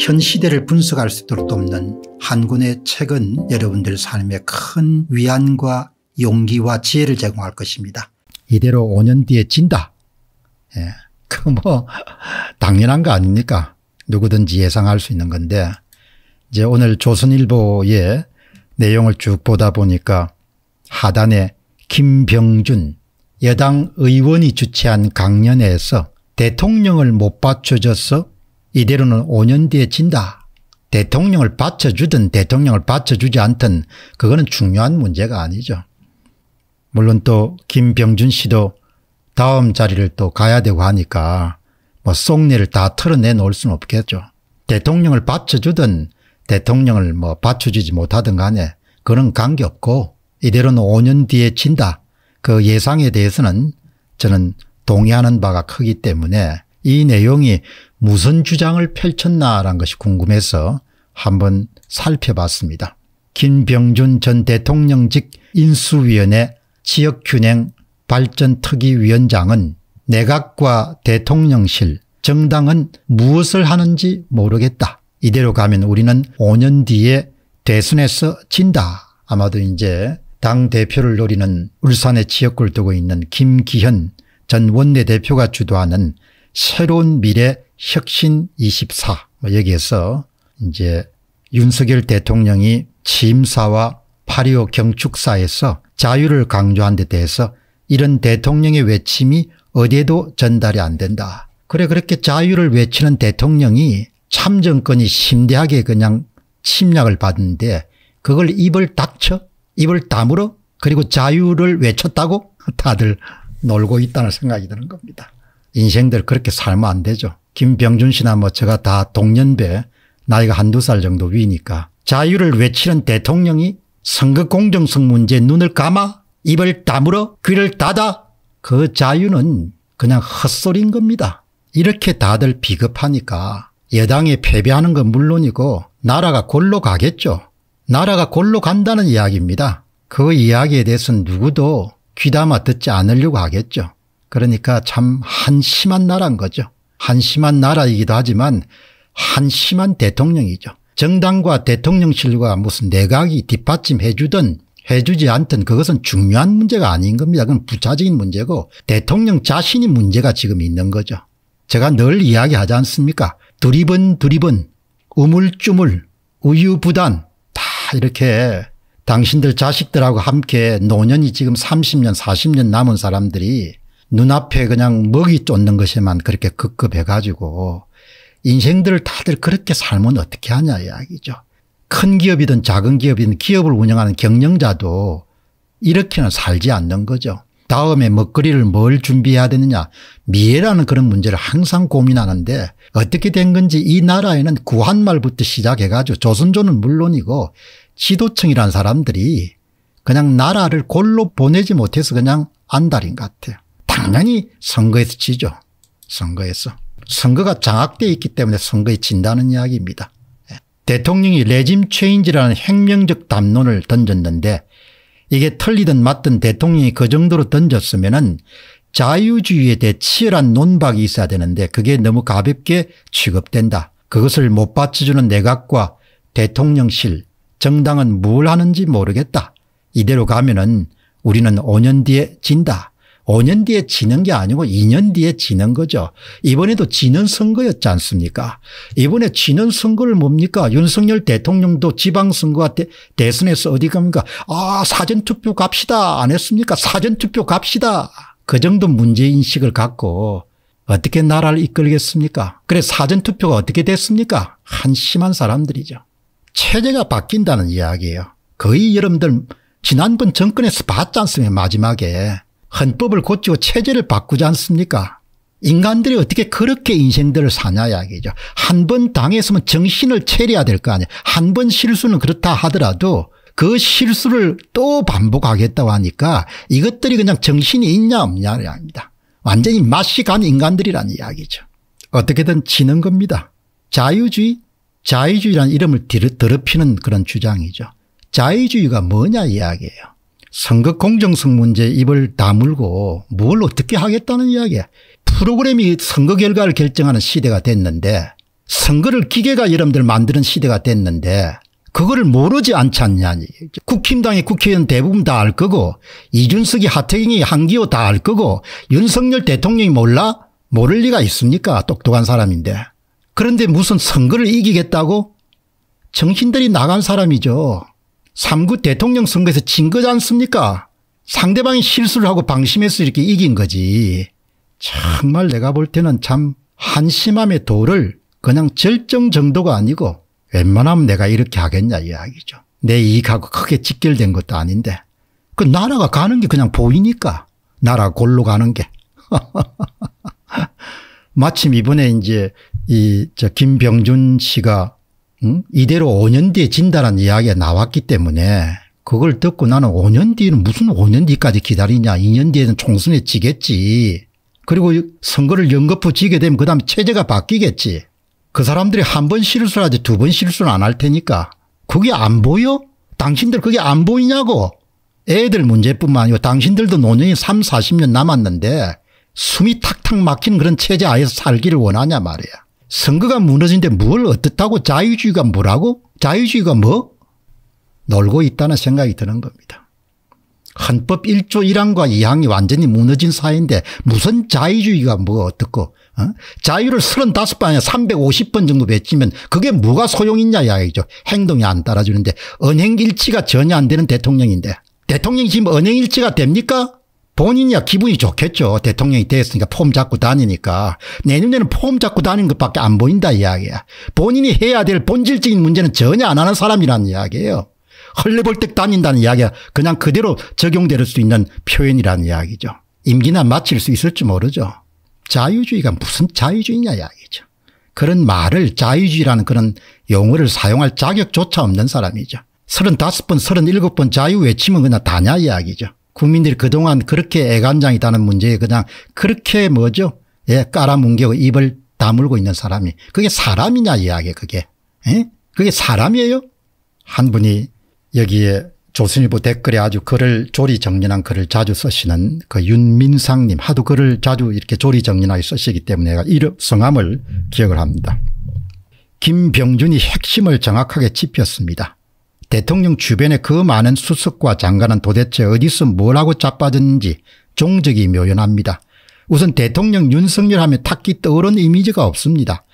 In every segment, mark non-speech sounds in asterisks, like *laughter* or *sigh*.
현 시대를 분석할 수 있도록 돕는 한군의 책은 여러분들 삶에 큰 위안과 용기와 지혜를 제공할 것입니다. 이대로 5년 뒤에 진다. 예. *laughs* 그뭐 당연한 거 아닙니까? 누구든지 예상할 수 있는 건데 이제 오늘 조선일보의 내용을 쭉 보다 보니까 하단에 김병준 여당 의원이 주최한 강연에서 대통령을 못 받쳐줘서 이대로는 5년 뒤에 진다. 대통령을 받쳐주든 대통령을 받쳐주지 않든 그거는 중요한 문제가 아니죠. 물론 또 김병준 씨도 다음 자리를 또 가야 되고 하니까 뭐 속내를 다 털어내 놓을 수는 없겠죠. 대통령을 받쳐주든 대통령을 뭐 받쳐주지 못하든 간에 그런 관계없고 이대로는 5년 뒤에 진다. 그 예상에 대해서는 저는 동의하는 바가 크기 때문에 이 내용이 무슨 주장을 펼쳤나라는 것이 궁금해서 한번 살펴봤습니다. 김병준 전 대통령직 인수위원회 지역균행 발전특위위원장은 내각과 대통령실 정당은 무엇을 하는지 모르겠다. 이대로 가면 우리는 5년 뒤에 대선에서 진다. 아마도 이제 당대표를 노리는 울산의 지역구를 두고 있는 김기현 전 원내대표가 주도하는 새로운 미래 혁신 24 뭐 여기에서 이제 윤석열 대통령이 취사와8.25 경축사에서 자유를 강조한 데 대해서 이런 대통령의 외침이 어디에도 전달이 안 된다. 그래 그렇게 자유를 외치는 대통령이 참정권이 심대하게 그냥 침략을 받는데 그걸 입을 닥쳐 입을 다물어 그리고 자유를 외쳤다고 다들 놀고 있다는 생각이 드는 겁니다. 인생들 그렇게 살면 안 되죠. 김병준 씨나 뭐 제가 다 동년배 나이가 한두 살 정도 위니까 자유를 외치는 대통령이 선거 공정성 문제에 눈을 감아 입을 다물어 귀를 닫아 그 자유는 그냥 헛소리인 겁니다. 이렇게 다들 비겁하니까 여당에 패배하는 건 물론이고 나라가 골로 가겠죠. 나라가 골로 간다는 이야기입니다. 그 이야기에 대해서 는 누구도 귀담아 듣지 않으려고 하겠죠. 그러니까 참 한심한 나라인 거죠. 한심한 나라이기도 하지만 한심한 대통령이죠. 정당과 대통령실과 무슨 내각이 뒷받침해 주든 해주지 않든 그것은 중요한 문제가 아닌 겁니다. 그건 부차적인 문제고 대통령 자신이 문제가 지금 있는 거죠. 제가 늘 이야기하지 않습니까 두리번 두리번 우물쭈물 우유부단 다 이렇게 당신들 자식들하고 함께 노년이 지금 30년 40년 남은 사람들이 눈앞에 그냥 먹이 쫓는 것에만 그렇게 급급해 가지고 인생들을 다들 그렇게 살면 어떻게 하냐 이야기죠. 큰 기업이든 작은 기업이든 기업을 운영하는 경영자도 이렇게는 살지 않는 거죠. 다음에 먹거리를 뭘 준비해야 되느냐 미래라는 그런 문제를 항상 고민하는데 어떻게 된 건지 이 나라에는 구한말부터 시작해 가지고 조선조는 물론이고 지도층이란 사람들이 그냥 나라를 골로 보내지 못해서 그냥 안달인 것 같아요. 당연히 선거에서 지죠. 선거에서. 선거가 장악되어 있기 때문에 선거에 진다는 이야기입니다. 예. 대통령이 레짐 체인지라는 혁명적 담론을 던졌는데 이게 틀리든 맞든 대통령이 그 정도로 던졌으면 은 자유주의에 대해 치열한 논박이 있어야 되는데 그게 너무 가볍게 취급된다. 그것을 못 받쳐주는 내각과 대통령실 정당은 뭘 하는지 모르겠다. 이대로 가면 은 우리는 5년 뒤에 진다. 5년 뒤에 지는 게 아니고 2년 뒤에 지는 거죠. 이번에도 지는 선거였지 않습니까? 이번에 지는 선거를 뭡니까? 윤석열 대통령도 지방선거와 대, 선에서 어디 갑니까? 아 사전투표 갑시다 안 했습니까? 사전투표 갑시다. 그 정도 문제인식을 갖고 어떻게 나라를 이끌겠습니까? 그래 사전투표가 어떻게 됐습니까? 한심한 사람들이죠. 체제가 바뀐다는 이야기예요. 거의 여러분들 지난번 정권에서 봤지 않습니까 마지막에. 헌법을 고치고 체제를 바꾸지 않습니까 인간들이 어떻게 그렇게 인생들을 사냐 이야기죠. 한 번 당했으면 정신을 차려야 될 거 아니에요. 한 번 실수는 그렇다 하더라도 그 실수를 또 반복하겠다고 하니까 이것들이 그냥 정신이 있냐 없냐 이야니다 완전히 맛이 간 인간들이라는 이야기죠. 어떻게든 지는 겁니다. 자유주의 자유주의란 이름을 더럽히는 그런 주장이죠. 자유주의가 뭐냐 이야기예요. 선거 공정성 문제 입을 다물고 뭘 어떻게 하겠다는 이야기야. 프로그램이 선거 결과를 결정하는 시대가 됐는데 선거를 기계가 여러분들 만드는 시대가 됐는데 그거를 모르지 않지않냐니 국힘당의 국회의원 대부분 다 알 거고 이준석이 하태경이 한기호 다 알 거고 윤석열 대통령이 몰라? 모를 리가 있습니까? 똑똑한 사람인데. 그런데 무슨 선거를 이기겠다고? 정신들이 나간 사람이죠. 3구 대통령 선거에서 진 거지 않습니까? 상대방이 실수를 하고 방심해서 이렇게 이긴 거지. 정말 내가 볼 때는 참 한심함의 도를 그냥 절정 정도가 아니고 웬만하면 내가 이렇게 하겠냐 이야기죠. 내 이익하고 크게 직결된 것도 아닌데 그 나라가 가는 게 그냥 보이니까 나라 골로 가는 게. *laughs* 마침 이번에 이제 이 저 김병준 씨가 이대로 5년 뒤에 진다는 이야기가 나왔기 때문에 그걸 듣고 나는 5년 뒤에는 무슨 5년 뒤까지 기다리냐 2년 뒤에는 총선에 지겠지 그리고 선거를 연거푸 지게 되면 그 다음에 체제가 바뀌겠지 그 사람들이 한 번 실수를 하지 두 번 실수는 안 할 테니까 그게 안 보여? 당신들 그게 안 보이냐고 애들 문제뿐만 아니고 당신들도 노년이 3, 40년 남았는데 숨이 탁탁 막힌 그런 체제 아서 살기를 원하냐 말이야 선거가 무너진데 뭘 어떻다고 자유주의가 뭐라고? 자유주의가 뭐? 놀고 있다는 생각이 드는 겁니다. 헌법 1조 1항과 2항이 완전히 무너진 사회인데 무슨 자유주의가 뭐 어떻고 어? 자유를 35번에 350번 정도 외치면 그게 뭐가 소용있냐 이야기죠. 행동이 안 따라주는데 은행일치가 전혀 안 되는 대통령인데 대통령이 지금 은행일치가 됩니까? 본인이야 기분이 좋겠죠. 대통령이 됐으니까 폼 잡고 다니니까. 내년에는폼 잡고 다니는 것밖에 안 보인다 이야기야. 본인이 해야 될 본질적인 문제는 전혀 안 하는 사람이라는 이야기예요. 헐레벌떡 다닌다는 이야기야 그냥 그대로 적용될 수 있는 표현이라는 이야기죠. 임기나 마칠 수 있을지 모르죠. 자유주의가 무슨 자유주의냐 이야기죠. 그런 말을 자유주의라는 그런 용어를 사용할 자격조차 없는 사람이죠. 35번 37번 자유 외침은 그냥 다냐 이야기죠. 국민들이 그동안 그렇게 애간장이 다는 문제에 그냥 그렇게 뭐죠 예 깔아뭉개고 입을 다물고 있는 사람이 그게 사람이냐 이야기 그게 예? 그게 사람이에요 한 분이 여기에 조선일보 댓글에 아주 글을 조리 정리한 글을 자주 쓰시는 그 윤민상님 하도 글을 자주 이렇게 조리 정리하게 쓰시기 때문에 내가 이름 성함을 기억을 합니다. 김병준이 핵심을 정확하게 짚였습니다. 대통령 주변에 그 많은 수석과 장관은 도대체 어디서 뭐라고 자빠졌는지 종적이 묘연합니다. 우선 대통령 윤석열 하면 탁기 떠오른 이미지가 없습니다.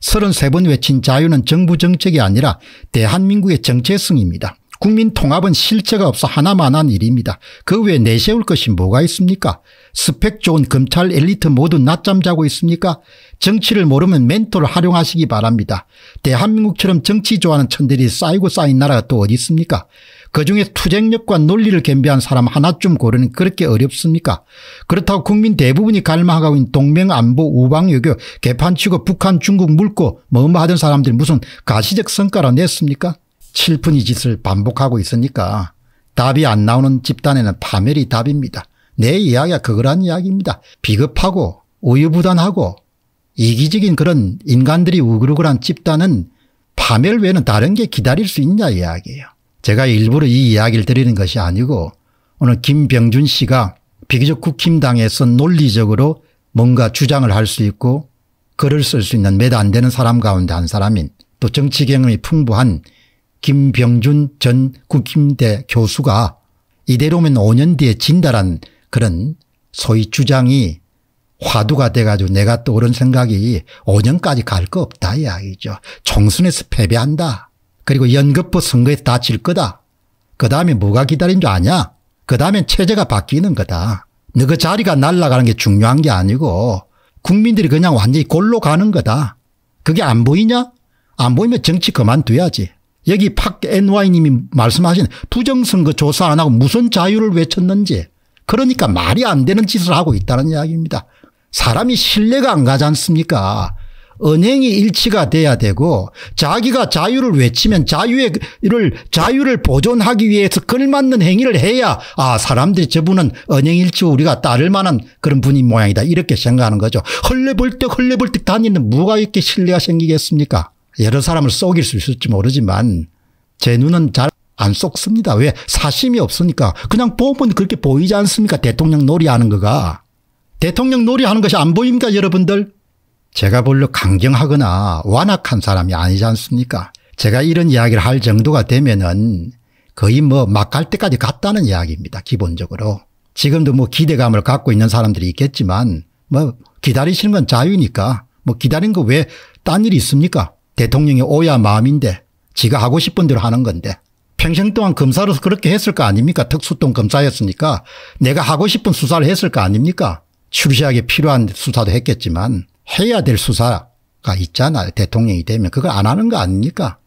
33번 외친 자유는 정부 정책이 아니라 대한민국의 정체성입니다. 국민 통합은 실체가 없어 하나만한 일입니다. 그 외에 내세울 것이 뭐가 있습니까? 스펙 좋은 검찰 엘리트 모두 낮잠 자고 있습니까? 정치를 모르면 멘토를 활용하시기 바랍니다. 대한민국처럼 정치 좋아하는 천들이 쌓이고 쌓인 나라가 또 어디 있습니까? 그중에 투쟁력과 논리를 겸비한 사람 하나쯤 고르는 그렇게 어렵습니까? 그렇다고 국민 대부분이 갈망하고 있는 동맹안보 우방외교 개판치고 북한 중국 물고 뭐 뭐 하던 사람들이 무슨 가시적 성과로 냈습니까? 칠푼이 짓을 반복하고 있으니까 답이 안 나오는 집단에는 파멸이 답입니다. 내 이야기가 그거란 이야기입니다. 비겁하고 우유부단하고 이기적인 그런 인간들이 우글우글한 집단은 파멸 외에는 다른 게 기다릴 수 있냐 이야기예요. 제가 일부러 이 이야기를 드리는 것이 아니고 오늘 김병준 씨가 비교적 국힘당에서 논리적으로 뭔가 주장을 할 수 있고 글을 쓸 수 있는 몇안 되는 사람 가운데 한 사람인 또 정치 경험이 풍부한 김병준 전 국힘대 교수가 이대로면 5년 뒤에 진다란 그런 소위 주장이 화두가 돼가지고 내가 떠오른 생각이 5년까지 갈 거 없다 이야기죠. 총선에서 패배한다. 그리고 연급부 선거에 다칠 거다. 그 다음에 뭐가 기다린 줄 아냐? 그 다음엔 체제가 바뀌는 거다. 너 그 자리가 날아가는 게 중요한 게 아니고 국민들이 그냥 완전히 골로 가는 거다. 그게 안 보이냐? 안 보이면 정치 그만둬야지. 여기 팍 NY님이 말씀하신 부정선거 조사 안 하고 무슨 자유를 외쳤는지 그러니까 말이 안 되는 짓을 하고 있다는 이야기입니다. 사람이 신뢰가 안 가지 않습니까 은행이 일치가 돼야 되고 자기가 자유를 외치면 자유를 자유를 보존하기 위해서 걸맞는 행위를 해야 아 사람들이 저분은 은행일치고 우리가 따를 만한 그런 분인 모양이다 이렇게 생각하는 거죠. 헐레벌떡 헐레벌떡 다니는 무가 이렇게 신뢰가 생기겠습니까 여러 사람을 속일 수 있을지 모르지만 제 눈은 잘 안 속습니다. 왜? 사심이 없으니까. 그냥 보면 그렇게 보이지 않습니까? 대통령 놀이하는 거가. 대통령 놀이하는 것이 안 보입니까 여러분들? 제가 별로 강경하거나 완악한 사람이 아니지 않습니까? 제가 이런 이야기를 할 정도가 되면은 거의 뭐 막갈 때까지 갔다는 이야기입니다. 기본적으로. 지금도 뭐 기대감을 갖고 있는 사람들이 있겠지만 뭐 기다리시는 건 자유니까 뭐 기다린 거 왜 딴 일이 있습니까? 대통령이 오야 마음인데 지가 하고 싶은 대로 하는 건데 평생 동안 검사로서 그렇게 했을 거 아닙니까 특수통 검사였으니까 내가 하고 싶은 수사를 했을 거 아닙니까 출시하기 필요한 수사도 했겠지만 해야 될 수사가 있잖아요 대통령이 되면 그걸 안 하는 거 아닙니까